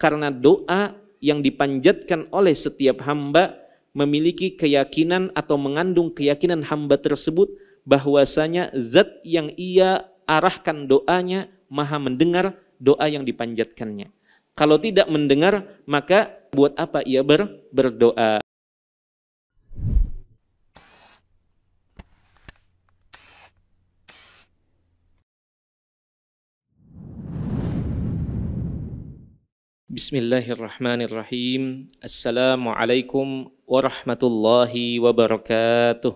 karena doa yang dipanjatkan oleh setiap hamba memiliki keyakinan atau mengandung keyakinan hamba tersebut bahwasanya zat yang ia arahkan doanya maha mendengar doa yang dipanjatkannya. Kalau tidak mendengar maka buat apa ia ber, berdoa? بسم الله الرحمن الرحيم السلام عليكم ورحمة الله وبركاته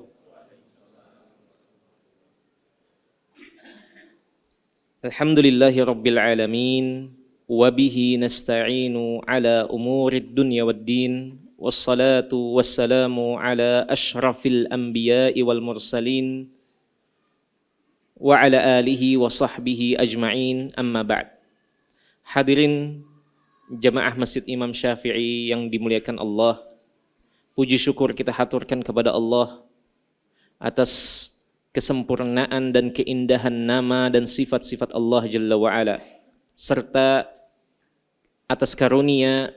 الحمد لله رب العالمين وبه نستعين على أمور الدنيا والدين والصلاة والسلام على أشرف الأنبياء والمرسلين وعلى آله وصحبه أجمعين أما بعد Hadirin jemaah Masjid Imam Syafi'i yang dimuliakan Allah. Puji syukur kita haturkan kepada Allah atas kesempurnaan dan keindahan nama dan sifat-sifat Allah Jalla wa'ala serta atas karunia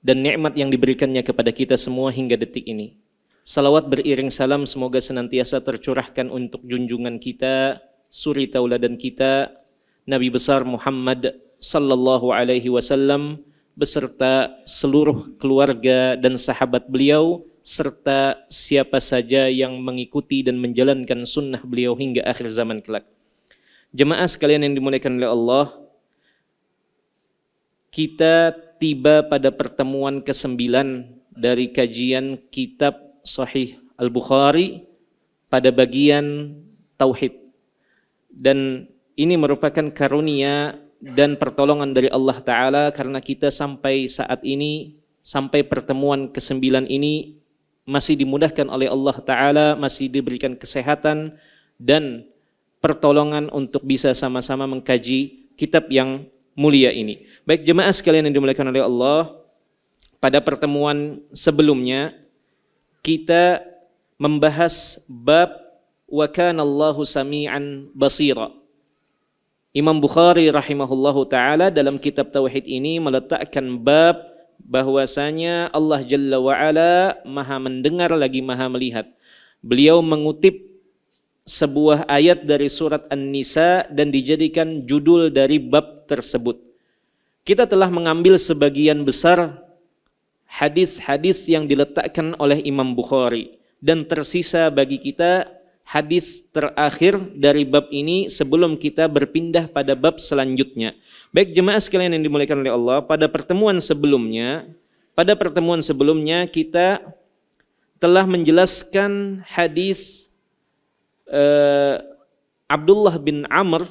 dan nikmat yang diberikannya kepada kita semua hingga detik ini. Salawat beriring salam semoga senantiasa tercurahkan untuk junjungan kita, suri tauladan kita, Nabi besar Muhammad sallallahu alaihi wasallam beserta seluruh keluarga dan sahabat beliau serta siapa saja yang mengikuti dan menjalankan sunnah beliau hingga akhir zaman kelak. Jemaah sekalian yang dimuliakan oleh Allah, kita tiba pada pertemuan ke-9 dari kajian kitab Sahih Al-Bukhari pada bagian Tauhid. Dan ini merupakan karunia dan pertolongan dari Allah Ta'ala karena kita sampai saat ini, sampai pertemuan kesembilan ini masih dimudahkan oleh Allah Ta'ala, masih diberikan kesehatan dan pertolongan untuk bisa sama-sama mengkaji kitab yang mulia ini. Baik jemaah sekalian yang dimuliakan oleh Allah, pada pertemuan sebelumnya kita membahas bab wa kana Allahu sami'an basira Imam Bukhari rahimahullahu taala dalam kitab tauhid ini meletakkan bab bahwasanya Allah Jalla wa Ala Maha mendengar lagi Maha melihat. Beliau mengutip sebuah ayat dari surat An-Nisa dan dijadikan judul dari bab tersebut. Kita telah mengambil sebagian besar hadis-hadis yang diletakkan oleh Imam Bukhari dan tersisa bagi kita hadis terakhir dari bab ini sebelum kita berpindah pada bab selanjutnya. Baik jemaah sekalian yang dimuliakan oleh Allah, pada pertemuan sebelumnya, pada pertemuan sebelumnya kita telah menjelaskan hadis uh, Abdullah bin Amr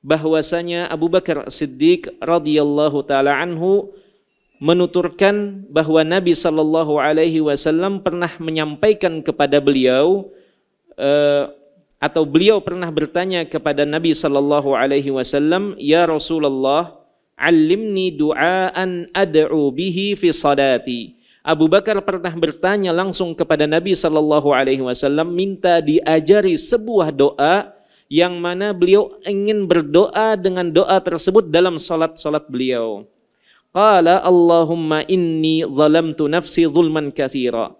bahwasanya Abu Bakar Siddiq radhiyallahu taala anhu menuturkan bahwa Nabi sallallahu alaihi wasallam pernah menyampaikan kepada beliau Eh, atau beliau pernah bertanya kepada Nabi sallallahu alaihi wasallam, "Ya Rasulullah, alimni du'aan ad'u bihi fi salati." Abu Bakar pernah bertanya langsung kepada Nabi sallallahu alaihi wasallam minta diajari sebuah doa yang mana beliau ingin berdoa dengan doa tersebut dalam salat-salat beliau. Qala Allahumma inni zalamtu nafsi zulman kathira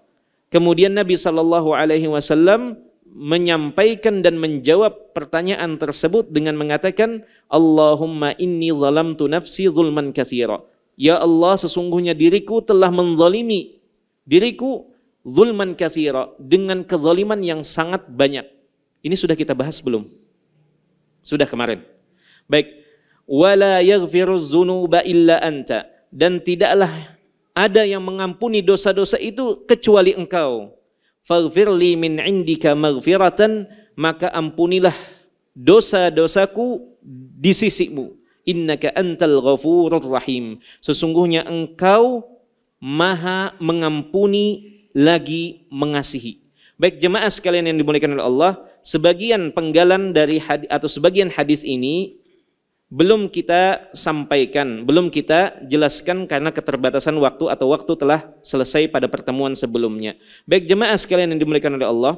Kemudian Nabi sallallahu alaihi wasallam menyampaikan dan menjawab pertanyaan tersebut dengan mengatakan Allahumma inni zalamtu nafsi zulman kathira Ya Allah sesungguhnya diriku telah menzalimi diriku zulman kathira dengan kezaliman yang sangat banyak. Ini sudah kita bahas belum? Sudah kemarin. Baik. Wala yaghfiru zunuba illa anta dan tidaklah ada yang mengampuni dosa-dosa itu kecuali engkau faghfirli min indika maghfiratan maka ampunilah dosa-dosaku di sisimu innaka antal ghafurur rahim sesungguhnya engkau maha mengampuni lagi mengasihi baik jemaah sekalian yang dimuliakan oleh Allah sebagian penggalan dari hadis atau sebagian hadis ini belum kita sampaikan, belum kita jelaskan karena keterbatasan waktu atau waktu telah selesai pada pertemuan sebelumnya. Baik jemaah sekalian yang dimuliakan oleh Allah,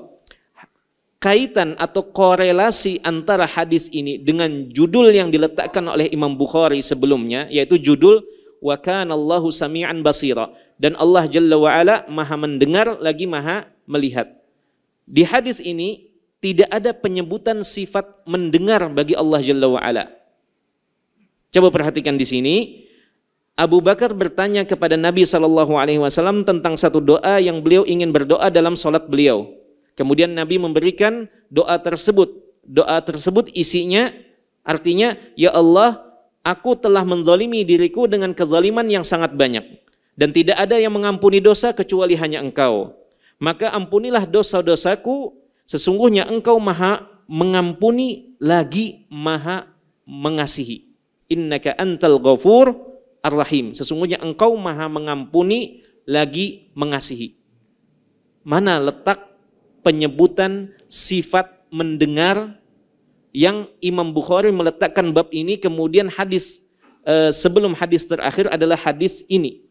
kaitan atau korelasi antara hadis ini dengan judul yang diletakkan oleh Imam Bukhari sebelumnya yaitu judul wa Allahu sami'an basira dan Allah Jalla wa ala Maha mendengar lagi Maha melihat. Di hadis ini tidak ada penyebutan sifat mendengar bagi Allah Jalla wa ala Coba perhatikan di sini. Abu Bakar bertanya kepada Nabi Shallallahu Alaihi Wasallam tentang satu doa yang beliau ingin berdoa dalam sholat beliau. Kemudian Nabi memberikan doa tersebut. Doa tersebut isinya artinya ya Allah aku telah menzalimi diriku dengan kezaliman yang sangat banyak dan tidak ada yang mengampuni dosa kecuali hanya engkau. Maka ampunilah dosa-dosaku sesungguhnya engkau maha mengampuni lagi maha mengasihi innaka antal ghafur ar Sesungguhnya engkau maha mengampuni lagi mengasihi. Mana letak penyebutan sifat mendengar yang Imam Bukhari meletakkan bab ini kemudian hadis eh, sebelum hadis terakhir adalah hadis ini.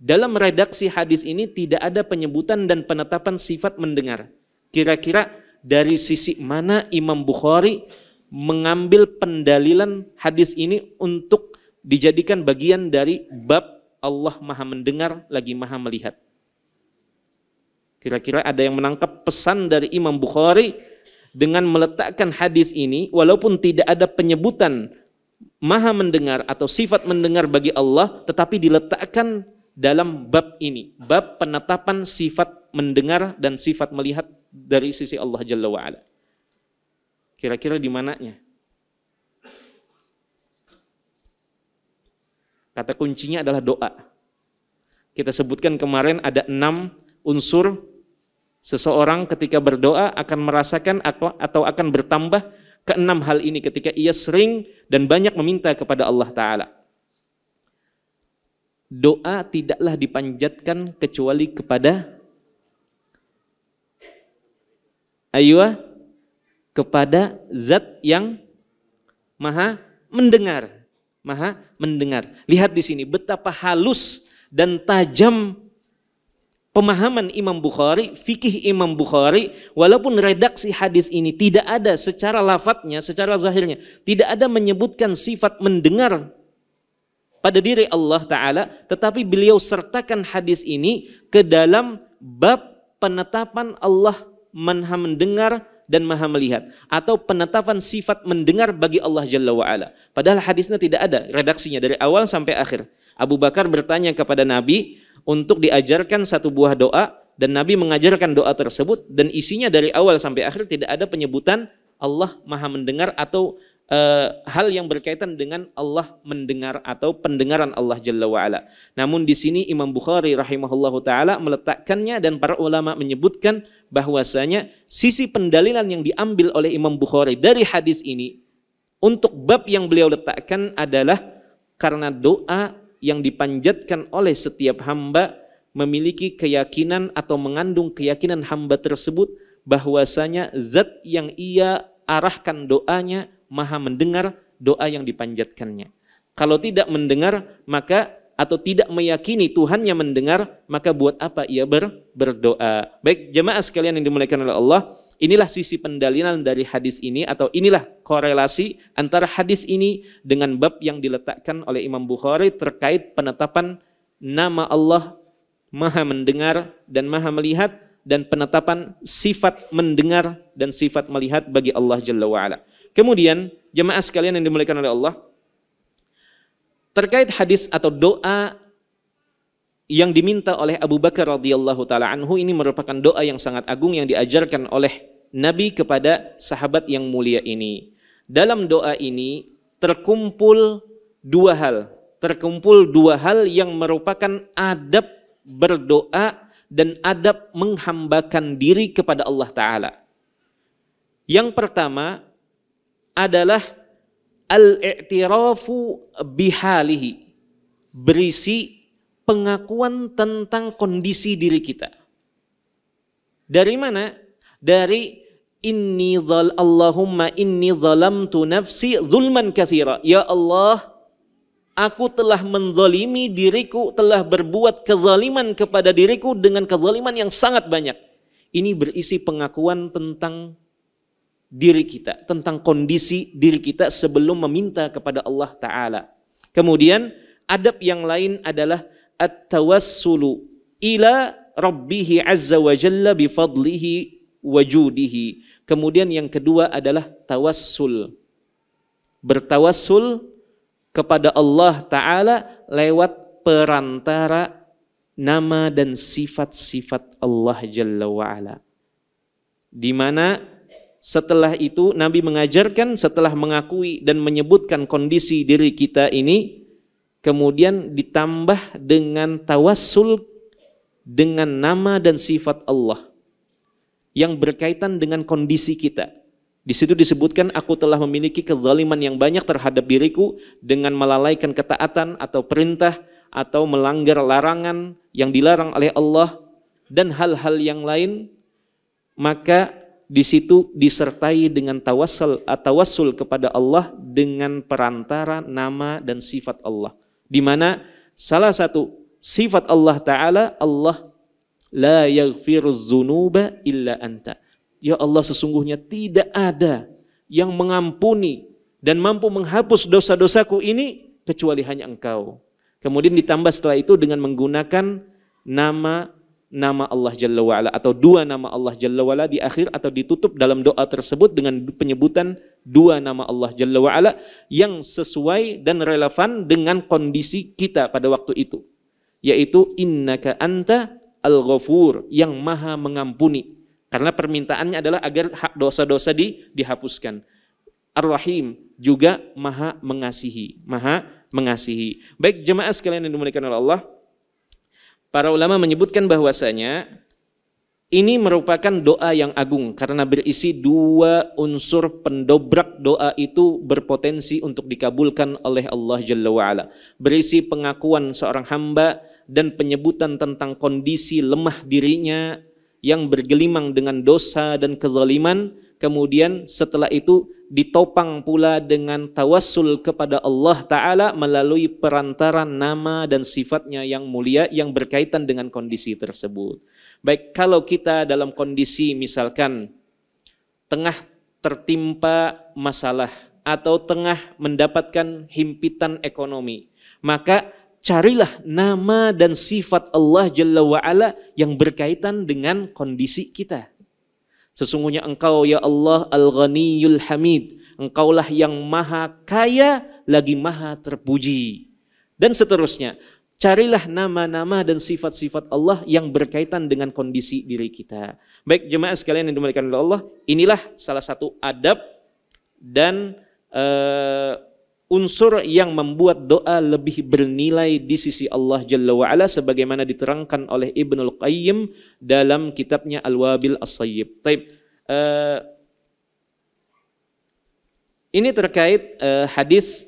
Dalam redaksi hadis ini tidak ada penyebutan dan penetapan sifat mendengar. Kira-kira dari sisi mana Imam Bukhari mengambil pendalilan hadis ini untuk dijadikan bagian dari bab Allah maha mendengar lagi maha melihat. Kira-kira ada yang menangkap pesan dari Imam Bukhari dengan meletakkan hadis ini walaupun tidak ada penyebutan maha mendengar atau sifat mendengar bagi Allah tetapi diletakkan dalam bab ini, bab penetapan sifat mendengar dan sifat melihat dari sisi Allah Jalla wa'ala. Kira-kira di mananya? Kata kuncinya adalah doa. Kita sebutkan kemarin ada enam unsur seseorang ketika berdoa akan merasakan atau akan bertambah ke enam hal ini ketika ia sering dan banyak meminta kepada Allah Ta'ala. Doa tidaklah dipanjatkan kecuali kepada Ayuah kepada zat yang maha mendengar. Maha mendengar. Lihat di sini betapa halus dan tajam pemahaman Imam Bukhari, fikih Imam Bukhari, walaupun redaksi hadis ini tidak ada secara lafadznya, secara zahirnya, tidak ada menyebutkan sifat mendengar pada diri Allah Ta'ala, tetapi beliau sertakan hadis ini ke dalam bab penetapan Allah menha mendengar dan maha melihat atau penetapan sifat mendengar bagi Allah Jalla wa'ala. Padahal hadisnya tidak ada redaksinya dari awal sampai akhir. Abu Bakar bertanya kepada Nabi untuk diajarkan satu buah doa dan Nabi mengajarkan doa tersebut dan isinya dari awal sampai akhir tidak ada penyebutan Allah maha mendengar atau e, hal yang berkaitan dengan Allah mendengar atau pendengaran Allah Jalla wa'ala. Namun di sini Imam Bukhari rahimahullah ta'ala meletakkannya dan para ulama menyebutkan bahwasanya sisi pendalilan yang diambil oleh Imam Bukhari dari hadis ini untuk bab yang beliau letakkan adalah karena doa yang dipanjatkan oleh setiap hamba memiliki keyakinan atau mengandung keyakinan hamba tersebut bahwasanya zat yang ia arahkan doanya maha mendengar doa yang dipanjatkannya. Kalau tidak mendengar, maka atau tidak meyakini Tuhan yang mendengar, maka buat apa ia ber, berdoa? Baik, jemaah sekalian yang dimuliakan oleh Allah, inilah sisi pendalilan dari hadis ini atau inilah korelasi antara hadis ini dengan bab yang diletakkan oleh Imam Bukhari terkait penetapan nama Allah Maha mendengar dan Maha melihat dan penetapan sifat mendengar dan sifat melihat bagi Allah Jalla wa'ala. Kemudian jemaah sekalian yang dimuliakan oleh Allah, terkait hadis atau doa yang diminta oleh Abu Bakar radhiyallahu taala anhu ini merupakan doa yang sangat agung yang diajarkan oleh Nabi kepada sahabat yang mulia ini. Dalam doa ini terkumpul dua hal, terkumpul dua hal yang merupakan adab berdoa dan adab menghambakan diri kepada Allah taala. Yang pertama adalah al-i'tirafu bihalihi. Berisi pengakuan tentang kondisi diri kita. Dari mana? Dari inni zal Allahumma inni zalamtu nafsi zulman kathira. Ya Allah, aku telah menzalimi diriku, telah berbuat kezaliman kepada diriku dengan kezaliman yang sangat banyak. Ini berisi pengakuan tentang diri kita, tentang kondisi diri kita sebelum meminta kepada Allah Ta'ala. Kemudian adab yang lain adalah at-tawassulu ila rabbihi azza wa jalla bifadlihi wajudihi. Kemudian yang kedua adalah tawassul. Bertawassul kepada Allah Ta'ala lewat perantara nama dan sifat-sifat Allah Jalla wa'ala. Di mana setelah itu Nabi mengajarkan setelah mengakui dan menyebutkan kondisi diri kita ini kemudian ditambah dengan tawassul dengan nama dan sifat Allah yang berkaitan dengan kondisi kita. Di situ disebutkan aku telah memiliki kezaliman yang banyak terhadap diriku dengan melalaikan ketaatan atau perintah atau melanggar larangan yang dilarang oleh Allah dan hal-hal yang lain maka di situ disertai dengan tawassul wasul kepada Allah dengan perantara nama dan sifat Allah. Di mana salah satu sifat Allah taala Allah la yaghfiruz dzunuba illa anta. Ya Allah sesungguhnya tidak ada yang mengampuni dan mampu menghapus dosa-dosaku ini kecuali hanya Engkau. Kemudian ditambah setelah itu dengan menggunakan nama nama Allah Jalla wa'ala atau dua nama Allah Jalla wa'ala di akhir atau ditutup dalam doa tersebut dengan penyebutan dua nama Allah Jalla wa'ala yang sesuai dan relevan dengan kondisi kita pada waktu itu yaitu innaka anta al-ghafur yang maha mengampuni karena permintaannya adalah agar hak dosa-dosa di, dihapuskan ar-rahim juga maha mengasihi maha mengasihi baik jemaah sekalian yang dimuliakan oleh Allah Para ulama menyebutkan bahwasanya ini merupakan doa yang agung karena berisi dua unsur pendobrak doa itu berpotensi untuk dikabulkan oleh Allah Jalla wa'ala. Berisi pengakuan seorang hamba dan penyebutan tentang kondisi lemah dirinya yang bergelimang dengan dosa dan kezaliman kemudian setelah itu ditopang pula dengan tawassul kepada Allah Ta'ala melalui perantara nama dan sifatnya yang mulia yang berkaitan dengan kondisi tersebut. Baik, kalau kita dalam kondisi misalkan tengah tertimpa masalah atau tengah mendapatkan himpitan ekonomi, maka carilah nama dan sifat Allah Jalla wa'ala yang berkaitan dengan kondisi kita. Sesungguhnya engkau ya Allah al-ghaniyul hamid. Engkaulah yang maha kaya lagi maha terpuji. Dan seterusnya. Carilah nama-nama dan sifat-sifat Allah yang berkaitan dengan kondisi diri kita. Baik jemaah sekalian yang dimuliakan oleh Allah, inilah salah satu adab dan eh, unsur yang membuat doa lebih bernilai di sisi Allah Jalla wa'ala sebagaimana diterangkan oleh Ibnul Qayyim dalam kitabnya Al-Wabil As-Sayyib. uh, ini terkait uh, hadis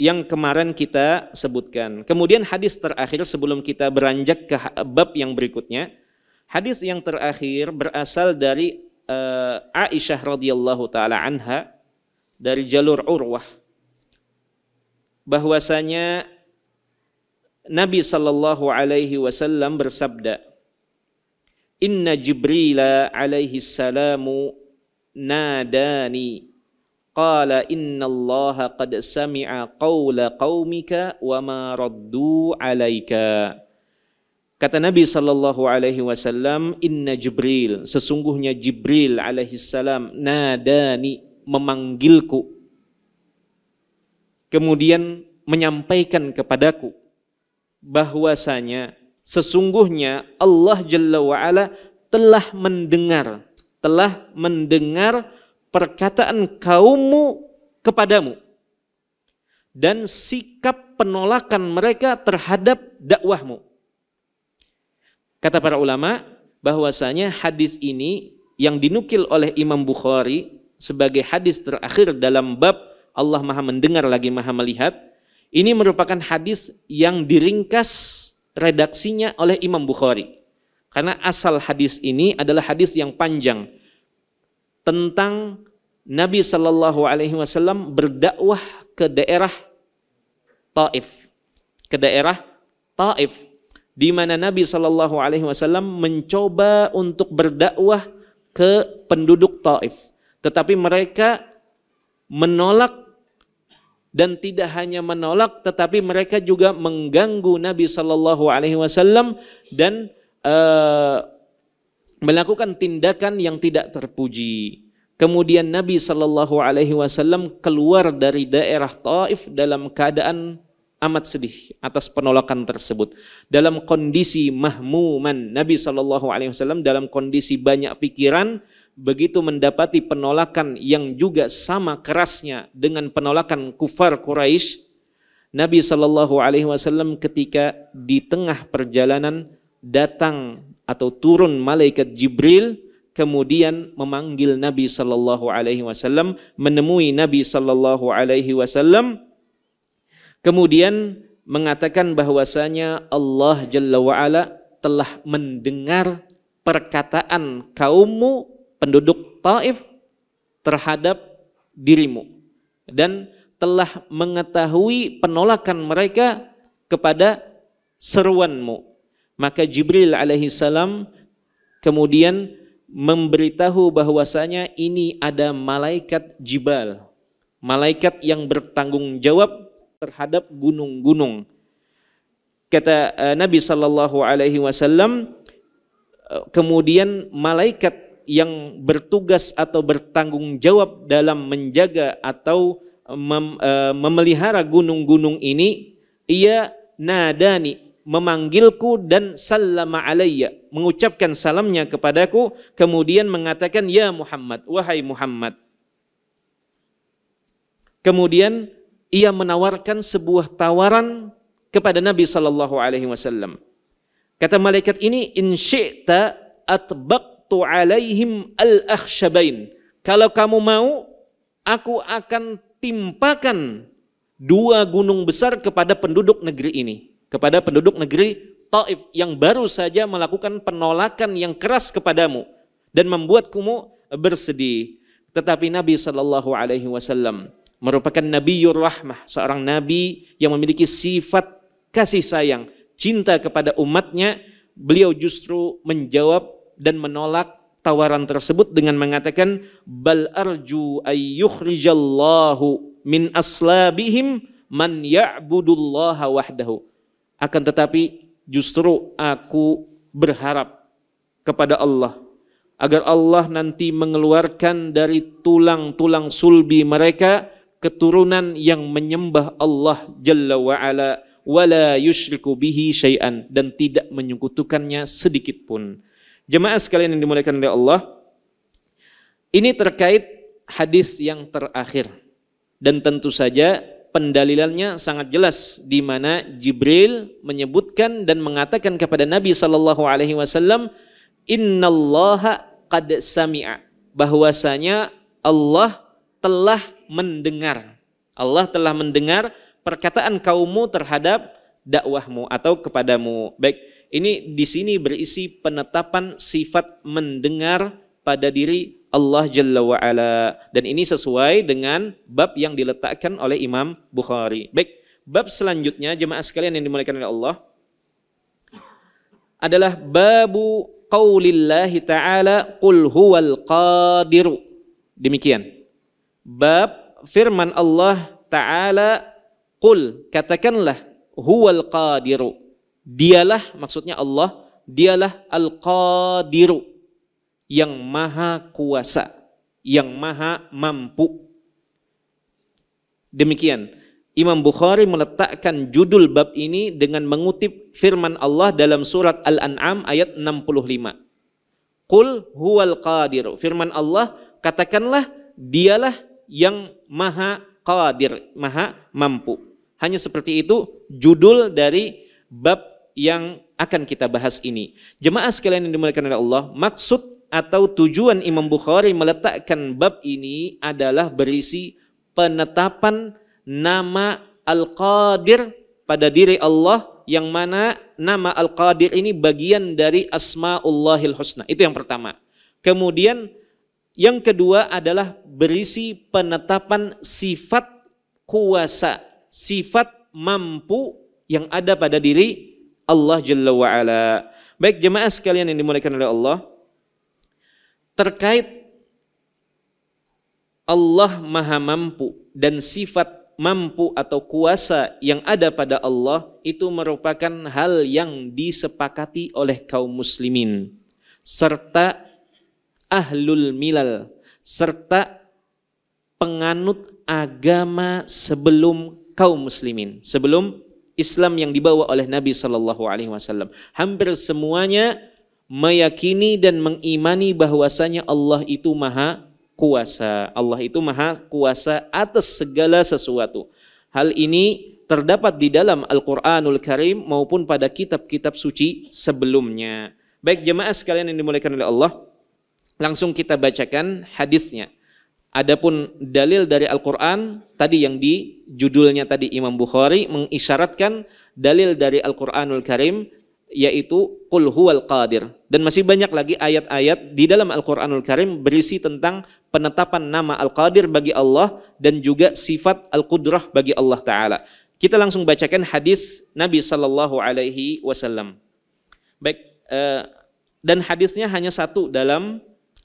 yang kemarin kita sebutkan. Kemudian hadis terakhir sebelum kita beranjak ke bab yang berikutnya. Hadis yang terakhir berasal dari uh, Aisyah radhiyallahu taala anha dari jalur Urwah bahwasanya Nabi sallallahu alaihi wasallam bersabda Inna Jibrila alaihi salamu nadani qala inna Allah qad sami'a qawla qaumika wa ma raddu alaika Kata Nabi sallallahu alaihi wasallam, "Inna Jibril, sesungguhnya Jibril alaihi salam nadani memanggilku kemudian menyampaikan kepadaku bahwasanya sesungguhnya Allah Jalla wa'ala telah mendengar telah mendengar perkataan kaummu kepadamu dan sikap penolakan mereka terhadap dakwahmu. Kata para ulama bahwasanya hadis ini yang dinukil oleh Imam Bukhari sebagai hadis terakhir dalam bab Allah maha mendengar lagi maha melihat. Ini merupakan hadis yang diringkas redaksinya oleh Imam Bukhari. Karena asal hadis ini adalah hadis yang panjang tentang Nabi Shallallahu Alaihi Wasallam berdakwah ke daerah Taif, ke daerah Taif, di mana Nabi Shallallahu Alaihi Wasallam mencoba untuk berdakwah ke penduduk Taif, tetapi mereka menolak dan tidak hanya menolak tetapi mereka juga mengganggu Nabi Shallallahu Alaihi Wasallam dan e, melakukan tindakan yang tidak terpuji. Kemudian Nabi Shallallahu Alaihi Wasallam keluar dari daerah Taif dalam keadaan amat sedih atas penolakan tersebut. Dalam kondisi mahmuman, Nabi Shallallahu Alaihi Wasallam dalam kondisi banyak pikiran, begitu mendapati penolakan yang juga sama kerasnya dengan penolakan kufar Quraisy, Nabi Shallallahu Alaihi Wasallam ketika di tengah perjalanan datang atau turun malaikat Jibril kemudian memanggil Nabi Shallallahu Alaihi Wasallam menemui Nabi Shallallahu Alaihi Wasallam kemudian mengatakan bahwasanya Allah Jalla wa'ala telah mendengar perkataan kaummu penduduk Taif terhadap dirimu dan telah mengetahui penolakan mereka kepada seruanmu. Maka Jibril alaihi salam kemudian memberitahu bahwasanya ini ada malaikat jibal, malaikat yang bertanggung jawab terhadap gunung-gunung. Kata eh, Nabi sallallahu alaihi wasallam eh, kemudian malaikat yang bertugas atau bertanggung jawab dalam menjaga atau mem, e, memelihara gunung-gunung ini ia nadani memanggilku dan salama alayya mengucapkan salamnya kepadaku kemudian mengatakan ya Muhammad wahai Muhammad kemudian ia menawarkan sebuah tawaran kepada Nabi sallallahu alaihi wasallam kata malaikat ini in syi'ta atbaq tu alaihim al akhshabain Kalau kamu mau, aku akan timpakan dua gunung besar kepada penduduk negeri ini, kepada penduduk negeri Taif yang baru saja melakukan penolakan yang keras kepadamu dan membuat kamu bersedih. Tetapi Nabi Shallallahu Alaihi Wasallam merupakan Nabi rahmah, seorang Nabi yang memiliki sifat kasih sayang, cinta kepada umatnya. Beliau justru menjawab dan menolak tawaran tersebut dengan mengatakan bal arju ayyukhrijallahu min aslabihim man ya'budullaha wahdahu. Akan tetapi justru aku berharap kepada Allah agar Allah nanti mengeluarkan dari tulang-tulang sulbi mereka keturunan yang menyembah Allah Jalla wa ala wala yusyriku bihi syai'an dan tidak menyekutukannya sedikit pun. Jemaah sekalian yang dimuliakan oleh Allah, ini terkait hadis yang terakhir. Dan tentu saja pendalilannya sangat jelas di mana Jibril menyebutkan dan mengatakan kepada Nabi Shallallahu alaihi wasallam, "Innallaha qad sami'a." Bahwasanya Allah telah mendengar. Allah telah mendengar perkataan kaummu terhadap dakwahmu atau kepadamu. Baik, ini di sini berisi penetapan sifat mendengar pada diri Allah Jalla wa Dan ini sesuai dengan bab yang diletakkan oleh Imam Bukhari. Baik, bab selanjutnya jemaah sekalian yang dimuliakan oleh Allah adalah babu qaulillahi ta'ala qul huwal qadiru. Demikian. Bab firman Allah Ta'ala Qul katakanlah huwal qadiru Dialah maksudnya Allah, dialah Al-Qadiru yang maha kuasa, yang maha mampu. Demikian, Imam Bukhari meletakkan judul bab ini dengan mengutip firman Allah dalam surat Al-An'am ayat 65. Qul huwal qadir. Firman Allah, katakanlah dialah yang maha qadir, maha mampu. Hanya seperti itu judul dari bab yang akan kita bahas ini. Jemaah sekalian yang dimuliakan oleh Allah, maksud atau tujuan Imam Bukhari meletakkan bab ini adalah berisi penetapan nama Al-Qadir pada diri Allah yang mana nama Al-Qadir ini bagian dari Asma'ullahil Husna. Itu yang pertama. Kemudian yang kedua adalah berisi penetapan sifat kuasa, sifat mampu yang ada pada diri Allah Jalla wa'ala. Baik jemaah sekalian yang dimuliakan oleh Allah, terkait Allah maha mampu dan sifat mampu atau kuasa yang ada pada Allah itu merupakan hal yang disepakati oleh kaum muslimin serta ahlul milal serta penganut agama sebelum kaum muslimin sebelum Islam yang dibawa oleh Nabi Shallallahu Alaihi Wasallam. Hampir semuanya meyakini dan mengimani bahwasanya Allah itu maha kuasa. Allah itu maha kuasa atas segala sesuatu. Hal ini terdapat di dalam Al-Quranul Karim maupun pada kitab-kitab suci sebelumnya. Baik jemaah sekalian yang dimuliakan oleh Allah, langsung kita bacakan hadisnya. Adapun dalil dari Al-Qur'an tadi yang di judulnya tadi Imam Bukhari mengisyaratkan dalil dari Al-Qur'anul Karim yaitu qul huwal qadir dan masih banyak lagi ayat-ayat di dalam Al-Qur'anul Karim berisi tentang penetapan nama Al-Qadir bagi Allah dan juga sifat Al-Qudrah bagi Allah taala. Kita langsung bacakan hadis Nabi Sallallahu Alaihi Wasallam. Baik, eh, dan hadisnya hanya satu dalam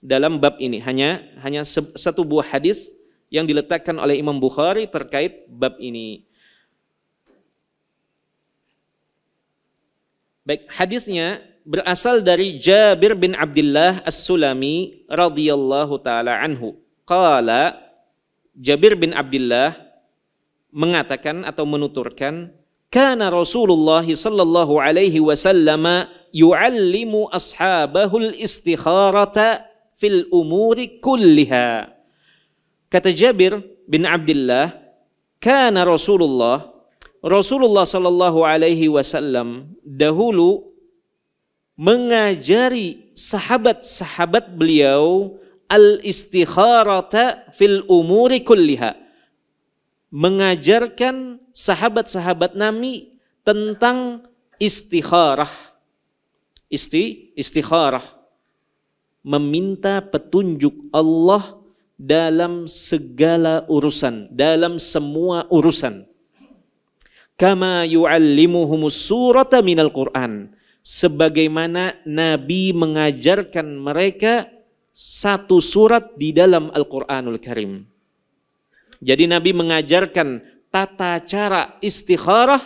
dalam bab ini. Hanya hanya satu buah hadis yang diletakkan oleh Imam Bukhari terkait bab ini. Baik, hadisnya berasal dari Jabir bin Abdullah As-Sulami radhiyallahu taala anhu. Qala Jabir bin Abdullah mengatakan atau menuturkan kana Rasulullah sallallahu alaihi wasallam yu'allimu ashabahul istikharata fil umuri kulliha. Kata Jabir bin Abdullah, kana Rasulullah Rasulullah sallallahu alaihi wasallam dahulu mengajari sahabat-sahabat beliau al-istikharata fil umuri kulliha. Mengajarkan sahabat-sahabat Nabi tentang istikharah. Isti, istikharah meminta petunjuk Allah dalam segala urusan, dalam semua urusan. Kama yu'allimuhumus surata minal Qur'an. Sebagaimana Nabi mengajarkan mereka satu surat di dalam Al-Quranul Karim. Jadi Nabi mengajarkan tata cara istikharah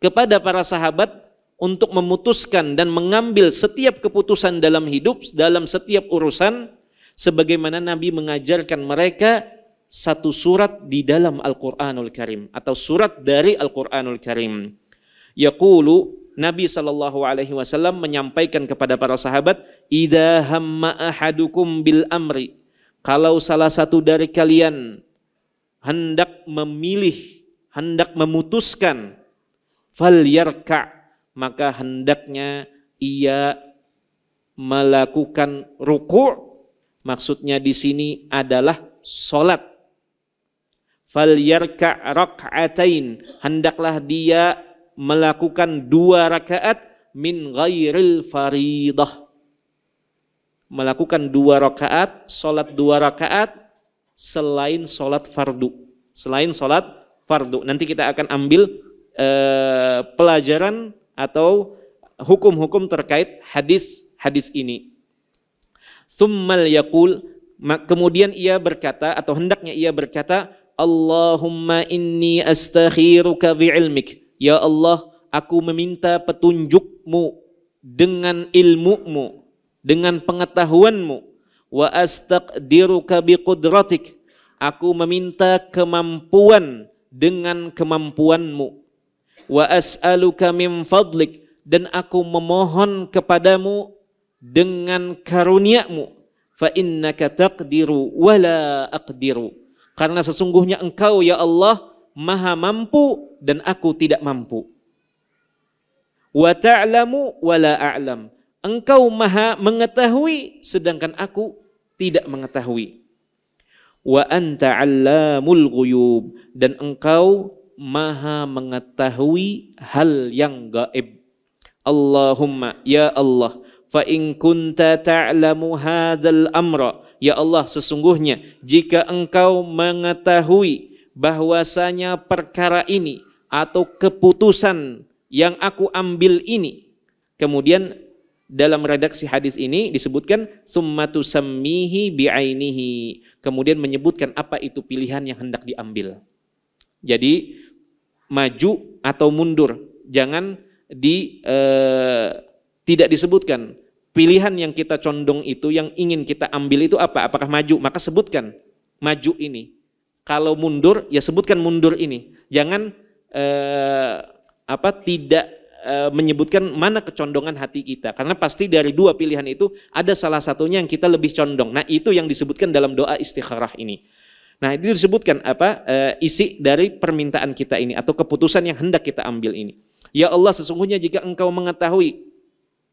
kepada para sahabat untuk memutuskan dan mengambil setiap keputusan dalam hidup, dalam setiap urusan, sebagaimana Nabi mengajarkan mereka satu surat di dalam Al-Quranul Karim atau surat dari Al-Quranul Karim. Yaqulu Nabi saw. menyampaikan kepada para sahabat, "Ida hamma ahadukum bil amri." Kalau salah satu dari kalian hendak memilih, hendak memutuskan, fal yarka maka hendaknya ia melakukan ruku' maksudnya di sini adalah salat yarka rak'atain hendaklah dia melakukan dua rakaat min ghairil faridah melakukan dua rakaat salat dua rakaat selain salat fardu selain salat fardu nanti kita akan ambil eh, pelajaran atau hukum-hukum terkait hadis-hadis ini. Summal yakul, kemudian ia berkata atau hendaknya ia berkata, Allahumma inni astakhiruka bi'ilmik. Ya Allah, aku meminta petunjukmu dengan ilmumu, dengan pengetahuanmu. Wa astaqdiruka biqudratik. Aku meminta kemampuan dengan kemampuanmu wa as'aluka min fadlik dan aku memohon kepadamu dengan karuniamu fa innaka taqdiru wa la aqdiru karena sesungguhnya engkau ya Allah maha mampu dan aku tidak mampu wa ta'lamu wa la a'lam engkau maha mengetahui sedangkan aku tidak mengetahui wa anta allamul ghuyub dan engkau maha mengetahui hal yang gaib. Allahumma ya Allah fa in kunta ta'lamu hadzal amra ya Allah sesungguhnya jika engkau mengetahui bahwasanya perkara ini atau keputusan yang aku ambil ini kemudian dalam redaksi hadis ini disebutkan summatu sammihi bi'ainihi kemudian menyebutkan apa itu pilihan yang hendak diambil jadi maju atau mundur. Jangan di e, tidak disebutkan. Pilihan yang kita condong itu, yang ingin kita ambil itu apa? Apakah maju? Maka sebutkan maju ini. Kalau mundur, ya sebutkan mundur ini. Jangan e, apa tidak e, menyebutkan mana kecondongan hati kita. Karena pasti dari dua pilihan itu ada salah satunya yang kita lebih condong. Nah itu yang disebutkan dalam doa istikharah ini. Nah, itu disebutkan apa e, isi dari permintaan kita ini atau keputusan yang hendak kita ambil ini. Ya Allah, sesungguhnya jika Engkau mengetahui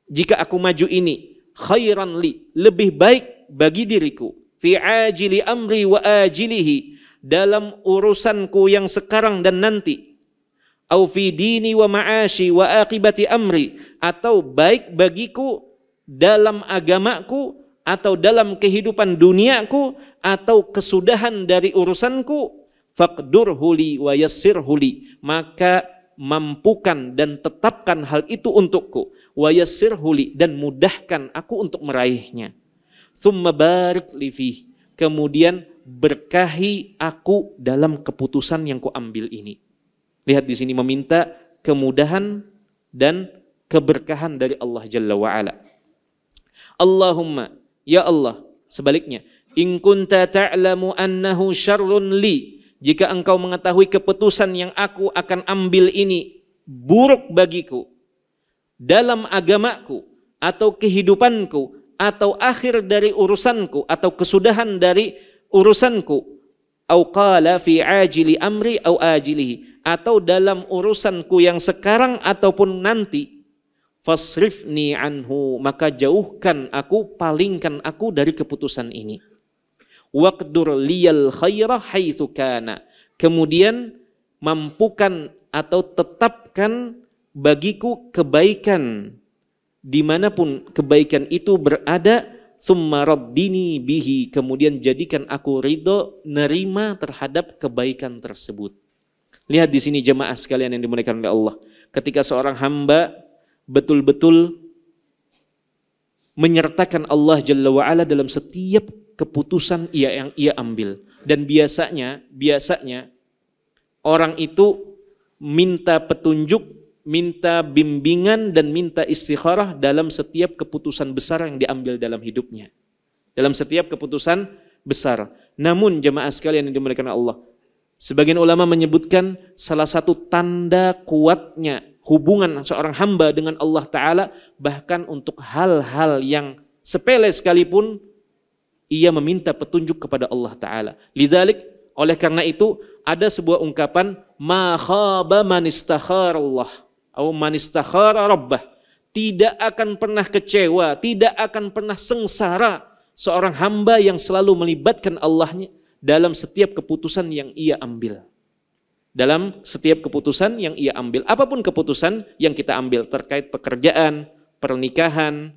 jika aku maju ini khairan li, lebih baik bagi diriku fi ajili amri wa ajilihi dalam urusanku yang sekarang dan nanti au fi dini wa ma'ashi wa aqibati amri atau baik bagiku dalam agamaku atau dalam kehidupan duniaku atau kesudahan dari urusanku faqdur huli wa yassir huli maka mampukan dan tetapkan hal itu untukku wa yassir huli dan mudahkan aku untuk meraihnya thumma barik li kemudian berkahi aku dalam keputusan yang kuambil ini lihat di sini meminta kemudahan dan keberkahan dari Allah Jalla wa ala Allahumma Ya Allah. Sebaliknya, in kunta ta'lamu annahu syarrun li. Jika engkau mengetahui keputusan yang aku akan ambil ini buruk bagiku dalam agamaku atau kehidupanku atau akhir dari urusanku atau kesudahan dari urusanku au qala fi ajili amri au ajilihi atau dalam urusanku yang sekarang ataupun nanti fasrifni anhu maka jauhkan aku palingkan aku dari keputusan ini waqdur liyal khaira haitsu kana kemudian mampukan atau tetapkan bagiku kebaikan dimanapun kebaikan itu berada summa bihi kemudian jadikan aku ridho nerima terhadap kebaikan tersebut lihat di sini jemaah sekalian yang dimuliakan oleh Allah ketika seorang hamba betul-betul menyertakan Allah Jalla wa'ala dalam setiap keputusan ia yang ia ambil. Dan biasanya, biasanya orang itu minta petunjuk, minta bimbingan dan minta istikharah dalam setiap keputusan besar yang diambil dalam hidupnya. Dalam setiap keputusan besar. Namun jemaah sekalian yang dimuliakan Allah, Sebagian ulama menyebutkan salah satu tanda kuatnya hubungan seorang hamba dengan Allah Ta'ala bahkan untuk hal-hal yang sepele sekalipun ia meminta petunjuk kepada Allah Ta'ala. Lidalik oleh karena itu ada sebuah ungkapan ma khaba man Allah atau man rabbah. Tidak akan pernah kecewa, tidak akan pernah sengsara seorang hamba yang selalu melibatkan Allahnya dalam setiap keputusan yang ia ambil. Dalam setiap keputusan yang ia ambil, apapun keputusan yang kita ambil terkait pekerjaan, pernikahan,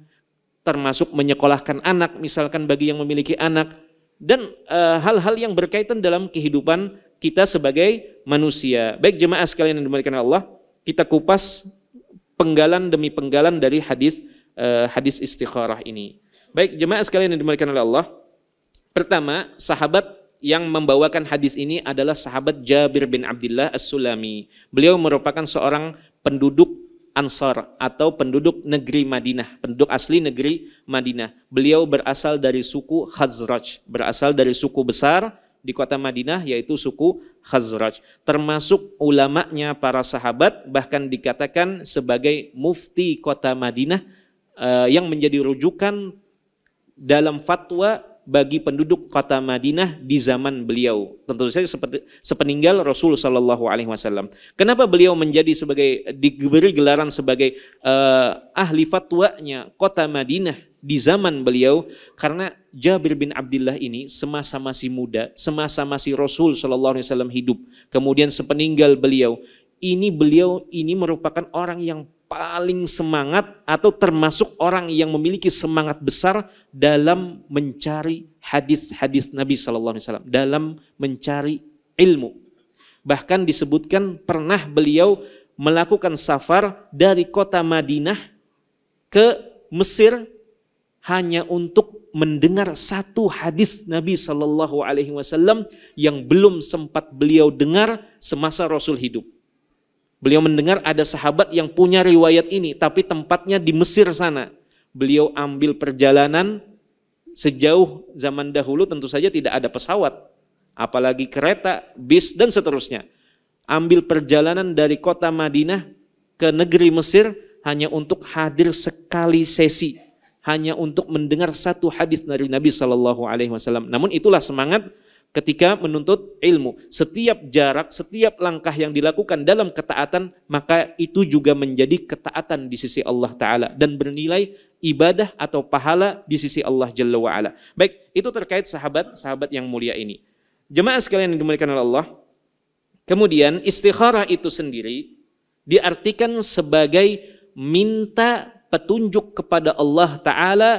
termasuk menyekolahkan anak, misalkan bagi yang memiliki anak, dan eh, hal-hal e, yang berkaitan dalam kehidupan kita sebagai manusia. Baik jemaah sekalian yang dimulikan Allah, kita kupas penggalan demi penggalan dari hadis e, hadis istikharah ini. Baik jemaah sekalian yang dimulikan oleh Allah, pertama sahabat yang membawakan hadis ini adalah sahabat Jabir bin Abdullah As-Sulami. Beliau merupakan seorang penduduk Ansar atau penduduk negeri Madinah, penduduk asli negeri Madinah. Beliau berasal dari suku Khazraj, berasal dari suku besar di kota Madinah yaitu suku Khazraj. Termasuk ulamanya para sahabat bahkan dikatakan sebagai mufti kota Madinah eh, yang menjadi rujukan dalam fatwa bagi penduduk kota Madinah di zaman beliau. Tentu saja seperti sepeninggal Rasul Shallallahu Alaihi Wasallam. Kenapa beliau menjadi sebagai diberi gelaran sebagai uh, ahli fatwanya kota Madinah di zaman beliau? Karena Jabir bin Abdullah ini semasa masih muda, semasa masih Rasul Shallallahu Alaihi Wasallam hidup. Kemudian sepeninggal beliau, ini beliau ini merupakan orang yang paling semangat atau termasuk orang yang memiliki semangat besar dalam mencari hadis-hadis Nabi Shallallahu Alaihi Wasallam, dalam mencari ilmu. Bahkan disebutkan pernah beliau melakukan safar dari kota Madinah ke Mesir hanya untuk mendengar satu hadis Nabi Shallallahu Alaihi Wasallam yang belum sempat beliau dengar semasa Rasul hidup. Beliau mendengar ada sahabat yang punya riwayat ini, tapi tempatnya di Mesir sana. Beliau ambil perjalanan sejauh zaman dahulu tentu saja tidak ada pesawat, apalagi kereta, bis, dan seterusnya. Ambil perjalanan dari kota Madinah ke negeri Mesir hanya untuk hadir sekali sesi, hanya untuk mendengar satu hadis dari Nabi Shallallahu Alaihi Wasallam. Namun itulah semangat ketika menuntut ilmu. Setiap jarak, setiap langkah yang dilakukan dalam ketaatan, maka itu juga menjadi ketaatan di sisi Allah Ta'ala dan bernilai ibadah atau pahala di sisi Allah Jalla wa'ala. Baik, itu terkait sahabat-sahabat yang mulia ini. Jemaah sekalian yang dimuliakan oleh Allah, kemudian istikharah itu sendiri diartikan sebagai minta petunjuk kepada Allah Ta'ala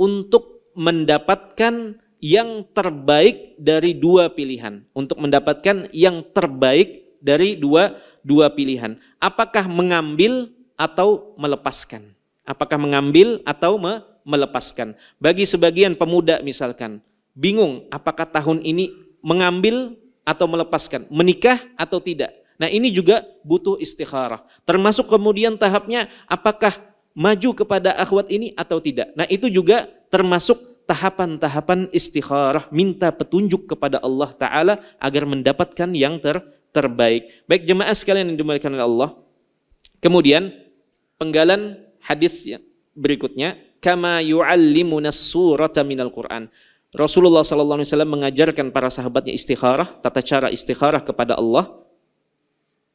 untuk mendapatkan yang terbaik dari dua pilihan, untuk mendapatkan yang terbaik dari dua dua pilihan. Apakah mengambil atau melepaskan? Apakah mengambil atau me melepaskan? Bagi sebagian pemuda misalkan, bingung apakah tahun ini mengambil atau melepaskan, menikah atau tidak. Nah, ini juga butuh istikharah. Termasuk kemudian tahapnya apakah maju kepada akhwat ini atau tidak. Nah, itu juga termasuk tahapan-tahapan istikharah, minta petunjuk kepada Allah Ta'ala agar mendapatkan yang ter terbaik. Baik jemaah sekalian yang dimuliakan oleh Allah. Kemudian penggalan hadis ya, berikutnya, kama yu'allimuna surata minal Qur'an. Rasulullah SAW mengajarkan para sahabatnya istikharah, tata cara istikharah kepada Allah.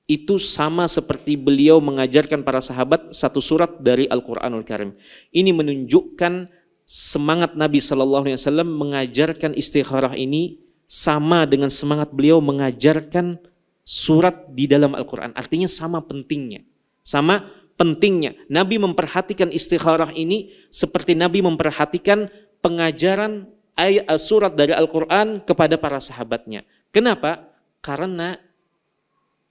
Itu sama seperti beliau mengajarkan para sahabat satu surat dari Al-Quranul Karim. Ini menunjukkan semangat Nabi Shallallahu Alaihi Wasallam mengajarkan istikharah ini sama dengan semangat beliau mengajarkan surat di dalam Al-Quran. Artinya sama pentingnya. Sama pentingnya. Nabi memperhatikan istikharah ini seperti Nabi memperhatikan pengajaran ayat eh, surat dari Al-Quran kepada para sahabatnya. Kenapa? Karena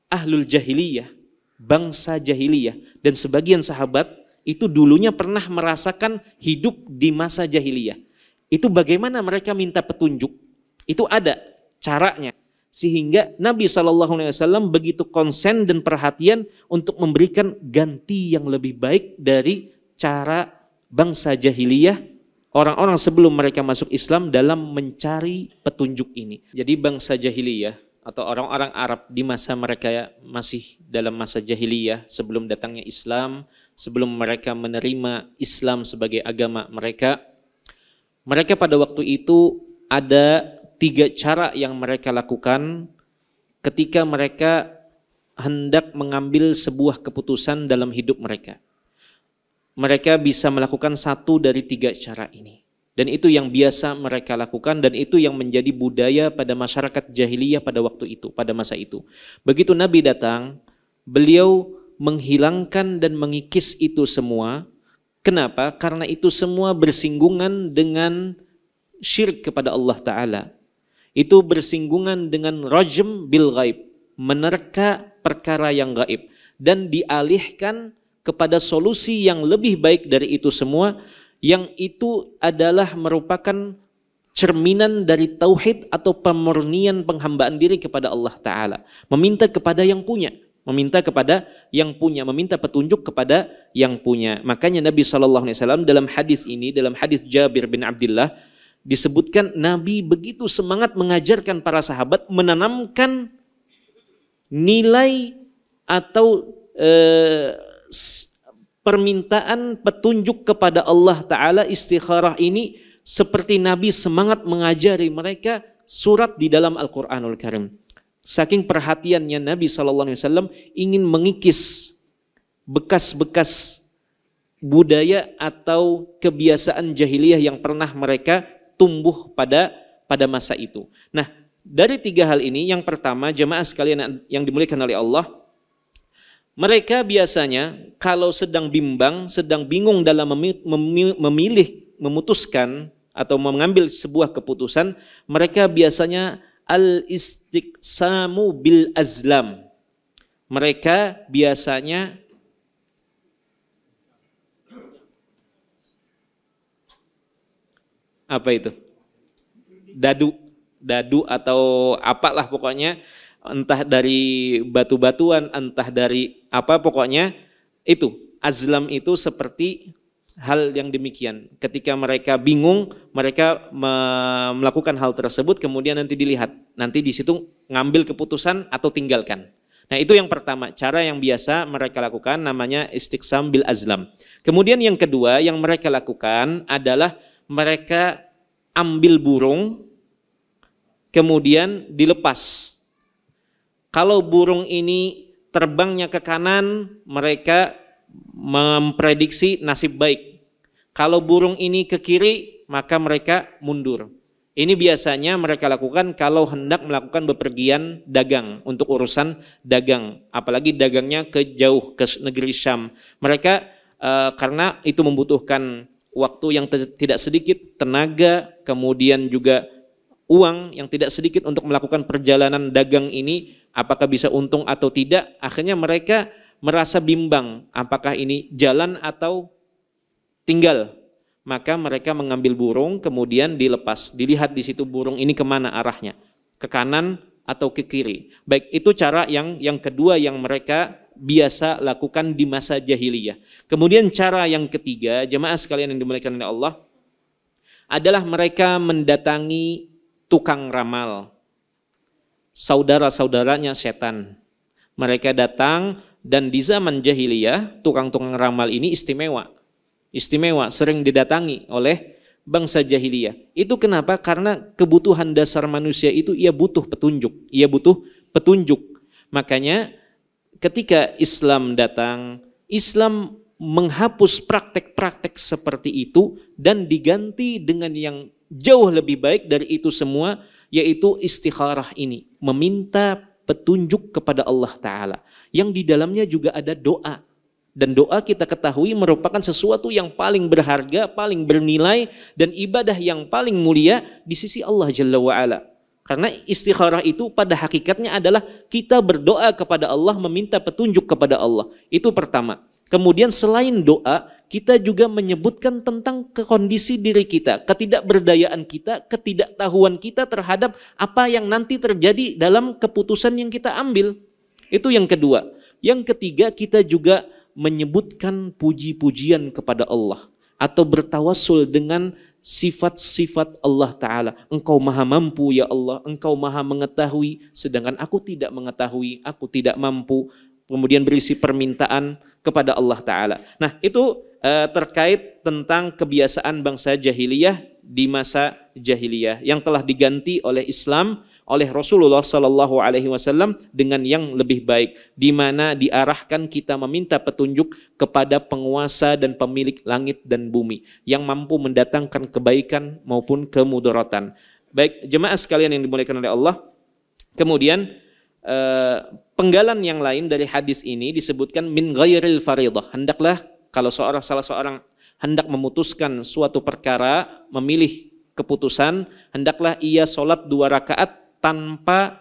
ahlul jahiliyah, bangsa jahiliyah dan sebagian sahabat itu dulunya pernah merasakan hidup di masa jahiliyah. Itu bagaimana mereka minta petunjuk. Itu ada caranya. Sehingga Nabi SAW begitu konsen dan perhatian untuk memberikan ganti yang lebih baik dari cara bangsa jahiliyah orang-orang sebelum mereka masuk Islam dalam mencari petunjuk ini. Jadi bangsa jahiliyah atau orang-orang Arab di masa mereka masih dalam masa jahiliyah sebelum datangnya Islam, sebelum mereka menerima Islam sebagai agama mereka. Mereka pada waktu itu ada tiga cara yang mereka lakukan ketika mereka hendak mengambil sebuah keputusan dalam hidup mereka. Mereka bisa melakukan satu dari tiga cara ini. Dan itu yang biasa mereka lakukan dan itu yang menjadi budaya pada masyarakat jahiliyah pada waktu itu, pada masa itu. Begitu Nabi datang, beliau menghilangkan dan mengikis itu semua. Kenapa? Karena itu semua bersinggungan dengan syirik kepada Allah Ta'ala. Itu bersinggungan dengan rajm bil gaib menerka perkara yang gaib dan dialihkan kepada solusi yang lebih baik dari itu semua yang itu adalah merupakan cerminan dari tauhid atau pemurnian penghambaan diri kepada Allah Ta'ala. Meminta kepada yang punya meminta kepada yang punya, meminta petunjuk kepada yang punya. Makanya Nabi saw dalam hadis ini, dalam hadis Jabir bin Abdullah disebutkan Nabi begitu semangat mengajarkan para sahabat menanamkan nilai atau eh, permintaan petunjuk kepada Allah Taala istikharah ini seperti Nabi semangat mengajari mereka surat di dalam Al-Quranul Karim. Saking perhatiannya Nabi SAW ingin mengikis bekas-bekas budaya atau kebiasaan jahiliyah yang pernah mereka tumbuh pada pada masa itu. Nah, dari tiga hal ini, yang pertama jemaah sekalian yang dimuliakan oleh Allah, mereka biasanya kalau sedang bimbang, sedang bingung dalam memilih, memutuskan atau mengambil sebuah keputusan, mereka biasanya al-istiqsamu bil azlam. Mereka biasanya apa itu? Dadu, dadu atau apalah pokoknya entah dari batu-batuan, entah dari apa pokoknya itu azlam itu seperti hal yang demikian. Ketika mereka bingung, mereka me melakukan hal tersebut kemudian nanti dilihat. Nanti di situ ngambil keputusan atau tinggalkan. Nah, itu yang pertama, cara yang biasa mereka lakukan namanya istiqsam bil azlam. Kemudian yang kedua yang mereka lakukan adalah mereka ambil burung kemudian dilepas. Kalau burung ini terbangnya ke kanan, mereka memprediksi nasib baik. Kalau burung ini ke kiri, maka mereka mundur. Ini biasanya mereka lakukan kalau hendak melakukan bepergian dagang untuk urusan dagang, apalagi dagangnya ke jauh ke negeri Syam. Mereka e, karena itu membutuhkan waktu yang tidak sedikit, tenaga, kemudian juga uang yang tidak sedikit untuk melakukan perjalanan dagang ini, apakah bisa untung atau tidak. Akhirnya mereka merasa bimbang apakah ini jalan atau tinggal. Maka mereka mengambil burung kemudian dilepas. Dilihat di situ burung ini kemana arahnya. Ke kanan atau ke kiri. Baik itu cara yang yang kedua yang mereka biasa lakukan di masa jahiliyah. Kemudian cara yang ketiga, jemaah sekalian yang dimuliakan oleh Allah, adalah mereka mendatangi tukang ramal. Saudara-saudaranya setan. Mereka datang dan di zaman jahiliyah, tukang-tukang ramal ini istimewa. Istimewa, sering didatangi oleh bangsa jahiliyah. Itu kenapa? Karena kebutuhan dasar manusia itu ia butuh petunjuk. Ia butuh petunjuk. Makanya ketika Islam datang, Islam menghapus praktek-praktek seperti itu dan diganti dengan yang jauh lebih baik dari itu semua yaitu istikharah ini meminta petunjuk kepada Allah taala yang di dalamnya juga ada doa. Dan doa kita ketahui merupakan sesuatu yang paling berharga, paling bernilai, dan ibadah yang paling mulia di sisi Allah Jalla wa'ala. Karena istikharah itu pada hakikatnya adalah kita berdoa kepada Allah, meminta petunjuk kepada Allah. Itu pertama. Kemudian selain doa, kita juga menyebutkan tentang kondisi diri kita, ketidakberdayaan kita, ketidaktahuan kita terhadap apa yang nanti terjadi dalam keputusan yang kita ambil. Itu yang kedua. Yang ketiga kita juga menyebutkan puji-pujian kepada Allah atau bertawasul dengan sifat-sifat Allah Ta'ala. Engkau maha mampu ya Allah, engkau maha mengetahui, sedangkan aku tidak mengetahui, aku tidak mampu. Kemudian berisi permintaan kepada Allah Ta'ala. Nah itu eh, terkait tentang kebiasaan bangsa jahiliyah di masa jahiliyah yang telah diganti oleh Islam oleh Rasulullah Shallallahu Alaihi Wasallam dengan yang lebih baik, di mana diarahkan kita meminta petunjuk kepada penguasa dan pemilik langit dan bumi yang mampu mendatangkan kebaikan maupun kemudaratan. Baik jemaah sekalian yang dimuliakan oleh Allah. Kemudian eh, penggalan yang lain dari hadis ini disebutkan min ghairil faridah. Hendaklah kalau seorang salah seorang hendak memutuskan suatu perkara, memilih keputusan, hendaklah ia sholat dua rakaat tanpa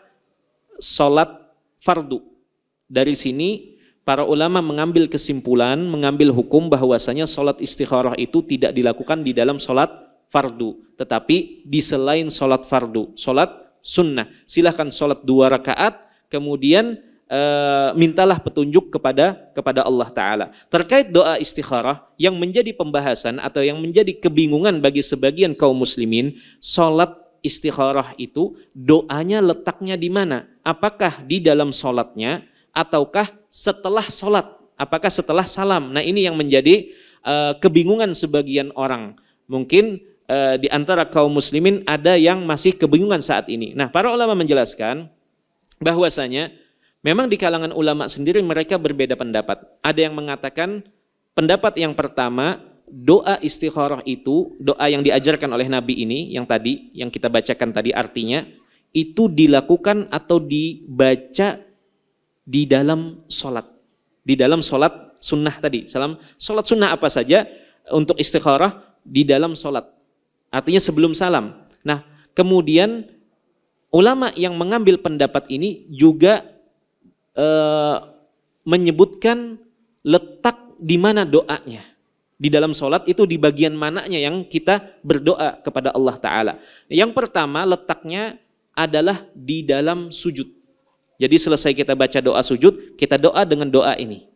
sholat fardu. Dari sini para ulama mengambil kesimpulan, mengambil hukum bahwasanya sholat istikharah itu tidak dilakukan di dalam sholat fardu. Tetapi di selain sholat fardu, sholat sunnah. Silahkan sholat dua rakaat, kemudian e, mintalah petunjuk kepada kepada Allah Ta'ala. Terkait doa istikharah yang menjadi pembahasan atau yang menjadi kebingungan bagi sebagian kaum muslimin, sholat istikharah itu doanya letaknya di mana? Apakah di dalam sholatnya ataukah setelah sholat? Apakah setelah salam? Nah ini yang menjadi uh, kebingungan sebagian orang. Mungkin uh, di antara kaum muslimin ada yang masih kebingungan saat ini. Nah para ulama menjelaskan bahwasanya memang di kalangan ulama sendiri mereka berbeda pendapat. Ada yang mengatakan pendapat yang pertama doa istikharah itu, doa yang diajarkan oleh Nabi ini, yang tadi, yang kita bacakan tadi artinya, itu dilakukan atau dibaca di dalam sholat. Di dalam sholat sunnah tadi. Salam, sholat sunnah apa saja untuk istikharah di dalam sholat. Artinya sebelum salam. Nah, kemudian ulama yang mengambil pendapat ini juga e, menyebutkan letak di mana doanya di dalam sholat itu di bagian mananya yang kita berdoa kepada Allah Ta'ala. Yang pertama letaknya adalah di dalam sujud. Jadi selesai kita baca doa sujud, kita doa dengan doa ini.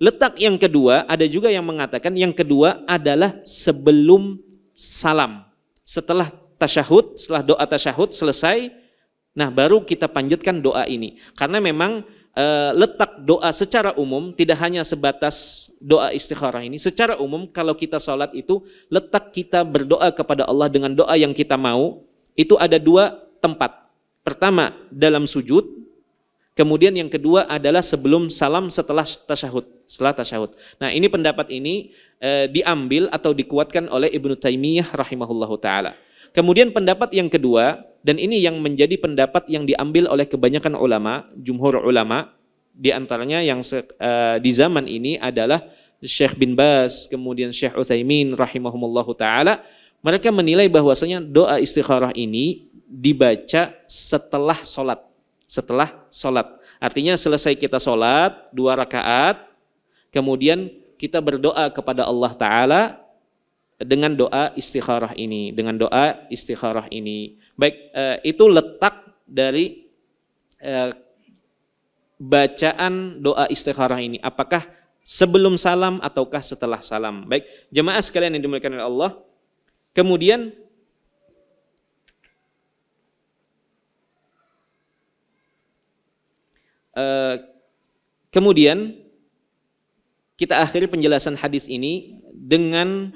Letak yang kedua, ada juga yang mengatakan yang kedua adalah sebelum salam. Setelah tasyahud, setelah doa tasyahud selesai, nah baru kita panjatkan doa ini. Karena memang Eh, letak doa secara umum tidak hanya sebatas doa istikharah ini. Secara umum kalau kita sholat itu letak kita berdoa kepada Allah dengan doa yang kita mau itu ada dua tempat. Pertama dalam sujud, kemudian yang kedua adalah sebelum salam setelah tasyahud. Setelah tasyahud. Nah ini pendapat ini e, diambil atau dikuatkan oleh Ibnu Taimiyah rahimahullahu taala. Kemudian pendapat yang kedua dan ini yang menjadi pendapat yang diambil oleh kebanyakan ulama, jumhur ulama, di antaranya yang se, uh, di zaman ini adalah Syekh bin Bas, kemudian Syekh Utsaimin rahimahumullahu taala, mereka menilai bahwasanya doa istikharah ini dibaca setelah sholat. Setelah sholat. Artinya selesai kita sholat, dua rakaat, kemudian kita berdoa kepada Allah Ta'ala dengan doa istikharah ini. Dengan doa istikharah ini. Baik, eh, itu letak dari eh, bacaan doa istikharah ini. Apakah sebelum salam ataukah setelah salam? Baik, jemaah sekalian yang dimuliakan oleh Allah. Kemudian eh, kemudian kita akhiri penjelasan hadis ini dengan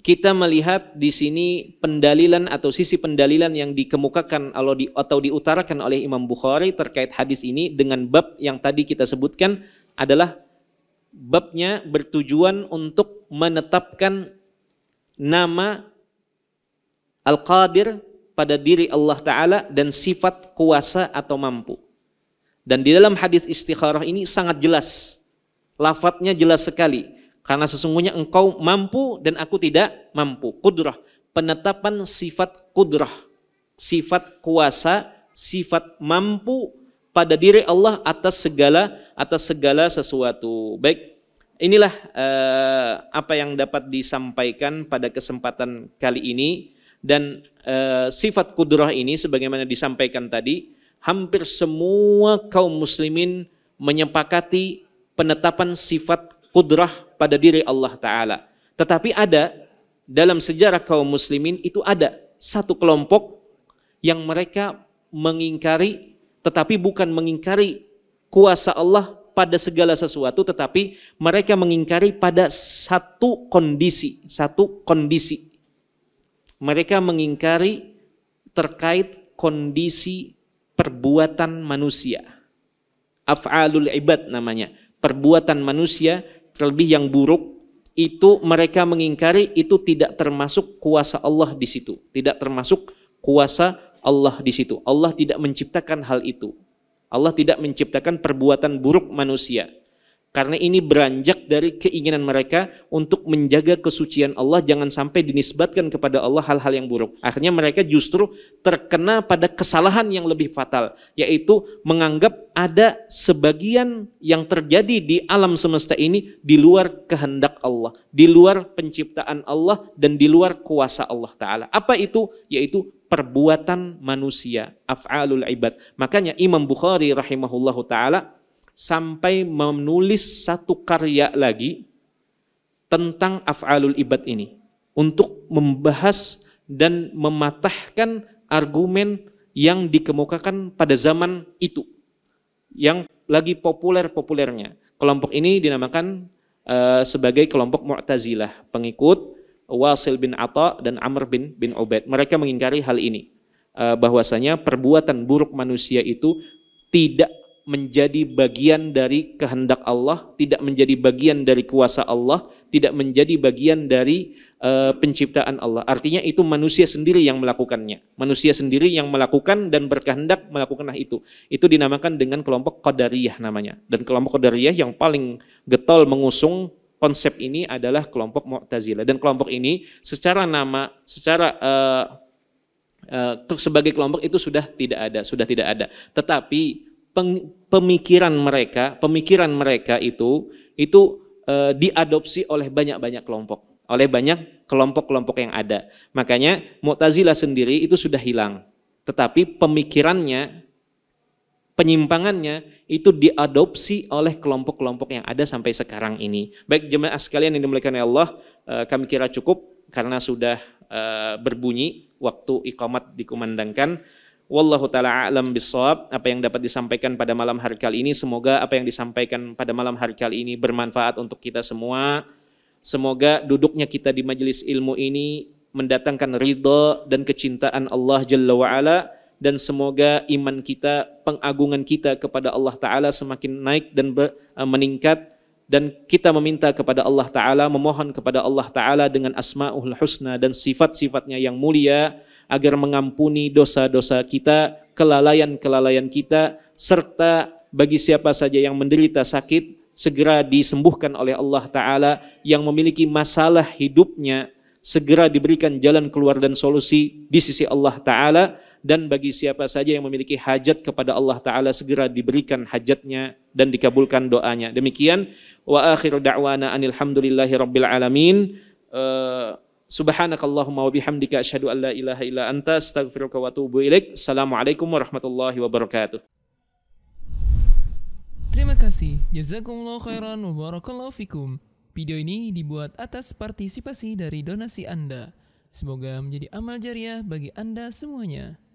kita melihat di sini pendalilan atau sisi pendalilan yang dikemukakan atau diutarakan oleh Imam Bukhari terkait hadis ini dengan bab yang tadi kita sebutkan adalah babnya bertujuan untuk menetapkan nama Al-Qadir pada diri Allah Ta'ala dan sifat kuasa atau mampu. Dan di dalam hadis istikharah ini sangat jelas. lafadznya jelas sekali karena sesungguhnya engkau mampu dan aku tidak mampu. Kudrah, penetapan sifat kudrah, sifat kuasa, sifat mampu pada diri Allah atas segala atas segala sesuatu. Baik, inilah eh, apa yang dapat disampaikan pada kesempatan kali ini dan eh, sifat kudrah ini sebagaimana disampaikan tadi hampir semua kaum muslimin menyepakati penetapan sifat kudrah pada diri Allah Ta'ala. Tetapi ada, dalam sejarah kaum muslimin itu ada satu kelompok yang mereka mengingkari, tetapi bukan mengingkari kuasa Allah pada segala sesuatu, tetapi mereka mengingkari pada satu kondisi, satu kondisi. Mereka mengingkari terkait kondisi perbuatan manusia. Af'alul ibad namanya. Perbuatan manusia terlebih yang buruk itu mereka mengingkari itu tidak termasuk kuasa Allah di situ, tidak termasuk kuasa Allah di situ. Allah tidak menciptakan hal itu. Allah tidak menciptakan perbuatan buruk manusia. Karena ini beranjak dari keinginan mereka untuk menjaga kesucian Allah jangan sampai dinisbatkan kepada Allah hal-hal yang buruk. Akhirnya mereka justru terkena pada kesalahan yang lebih fatal yaitu menganggap ada sebagian yang terjadi di alam semesta ini di luar kehendak Allah, di luar penciptaan Allah dan di luar kuasa Allah taala. Apa itu? Yaitu perbuatan manusia, af'alul ibad. Makanya Imam Bukhari rahimahullahu taala sampai menulis satu karya lagi tentang af'alul ibad ini untuk membahas dan mematahkan argumen yang dikemukakan pada zaman itu yang lagi populer-populernya. Kelompok ini dinamakan eh, sebagai kelompok Mu'tazilah, pengikut Wasil bin Atta dan Amr bin bin Ubaid. Mereka mengingkari hal ini, eh, bahwasanya perbuatan buruk manusia itu tidak menjadi bagian dari kehendak Allah, tidak menjadi bagian dari kuasa Allah, tidak menjadi bagian dari uh, penciptaan Allah. Artinya itu manusia sendiri yang melakukannya. Manusia sendiri yang melakukan dan berkehendak melakukanlah itu. Itu dinamakan dengan kelompok Qadariyah namanya. Dan kelompok Qadariyah yang paling getol mengusung konsep ini adalah kelompok Mu'tazilah. Dan kelompok ini secara nama, secara uh, sebagai kelompok itu sudah tidak ada, sudah tidak ada. Tetapi pemikiran mereka, pemikiran mereka itu itu e, diadopsi oleh banyak-banyak kelompok, oleh banyak kelompok-kelompok yang ada. Makanya Mu'tazilah sendiri itu sudah hilang. Tetapi pemikirannya, penyimpangannya itu diadopsi oleh kelompok-kelompok yang ada sampai sekarang ini. Baik jemaah sekalian yang dimuliakan oleh Allah, e, kami kira cukup karena sudah e, berbunyi waktu iqamat dikumandangkan. Wallahu taala alam bisawab. Apa yang dapat disampaikan pada malam hari kali ini semoga apa yang disampaikan pada malam hari kali ini bermanfaat untuk kita semua. Semoga duduknya kita di majelis ilmu ini mendatangkan ridha dan kecintaan Allah Jalla wa'ala dan semoga iman kita, pengagungan kita kepada Allah taala semakin naik dan eh, meningkat dan kita meminta kepada Allah taala, memohon kepada Allah taala dengan asmaul husna dan sifat-sifatnya yang mulia agar mengampuni dosa-dosa kita, kelalaian-kelalaian kita, serta bagi siapa saja yang menderita sakit, segera disembuhkan oleh Allah Ta'ala yang memiliki masalah hidupnya, segera diberikan jalan keluar dan solusi di sisi Allah Ta'ala, dan bagi siapa saja yang memiliki hajat kepada Allah Ta'ala segera diberikan hajatnya dan dikabulkan doanya. Demikian, wa akhir da'wana anilhamdulillahi rabbil alamin. Eh, Subhanakallahumma wa bihamdika asyhadu an la ilaha illa anta astaghfiruka wa atubu ilaik. Assalamualaikum warahmatullahi wabarakatuh. Terima kasih. Jazakumullah khairan wa barakallahu fikum. Video ini dibuat atas partisipasi dari donasi Anda. Semoga menjadi amal jariah bagi Anda semuanya.